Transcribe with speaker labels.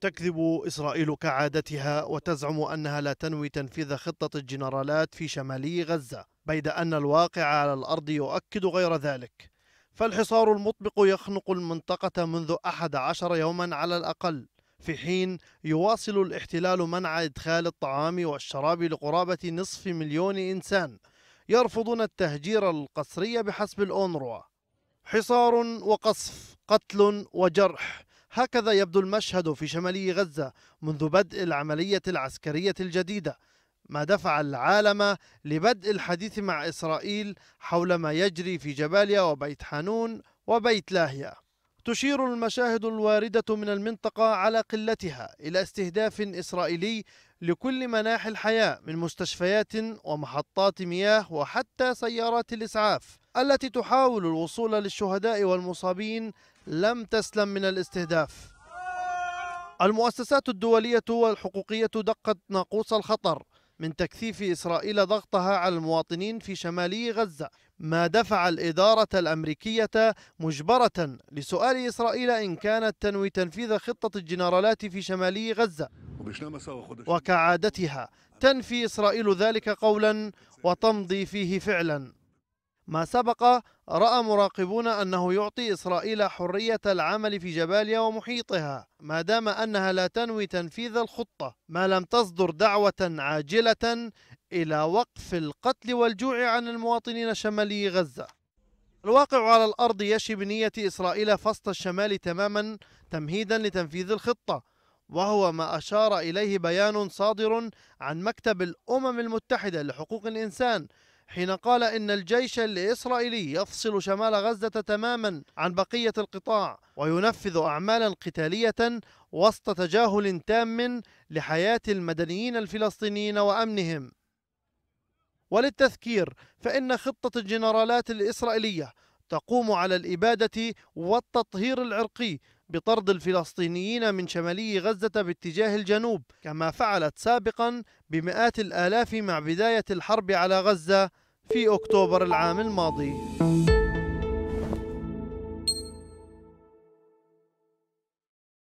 Speaker 1: تكذب إسرائيل كعادتها وتزعم أنها لا تنوي تنفيذ خطة الجنرالات في شمالي غزة بيد أن الواقع على الأرض يؤكد غير ذلك فالحصار المطبق يخنق المنطقة منذ 11 يوما على الأقل في حين يواصل الاحتلال منع إدخال الطعام والشراب لقرابة نصف مليون إنسان يرفضون التهجير القسري بحسب الأونروا حصار وقصف قتل وجرح هكذا يبدو المشهد في شمالي غزة منذ بدء العملية العسكرية الجديدة ما دفع العالم لبدء الحديث مع إسرائيل حول ما يجري في جباليا وبيت حانون وبيت لاهيا تشير المشاهد الواردة من المنطقة على قلتها إلى استهداف إسرائيلي لكل مناحي الحياة من مستشفيات ومحطات مياه وحتى سيارات الإسعاف التي تحاول الوصول للشهداء والمصابين لم تسلم من الاستهداف المؤسسات الدولية والحقوقية دقت ناقوس الخطر من تكثيف إسرائيل ضغطها على المواطنين في شمالي غزة ما دفع الإدارة الأمريكية مجبرة لسؤال إسرائيل إن كانت تنوي تنفيذ خطة الجنرالات في شمالي غزة وكعادتها تنفي إسرائيل ذلك قولا وتمضي فيه فعلا ما سبق رأى مراقبون أنه يعطي إسرائيل حرية العمل في جباليا ومحيطها ما دام أنها لا تنوي تنفيذ الخطة ما لم تصدر دعوة عاجلة إلى وقف القتل والجوع عن المواطنين شمالي غزة الواقع على الأرض يشي بنية إسرائيل فصل الشمال تماما تمهيدا لتنفيذ الخطة وهو ما أشار إليه بيان صادر عن مكتب الأمم المتحدة لحقوق الإنسان حين قال إن الجيش الإسرائيلي يفصل شمال غزة تماما عن بقية القطاع وينفذ أعمالا قتالية وسط تجاهل تام لحياة المدنيين الفلسطينيين وأمنهم وللتذكير فإن خطة الجنرالات الإسرائيلية تقوم على الإبادة والتطهير العرقي بطرد الفلسطينيين من شمالي غزة باتجاه الجنوب كما فعلت سابقا بمئات الآلاف مع بداية الحرب على غزة في أكتوبر العام الماضي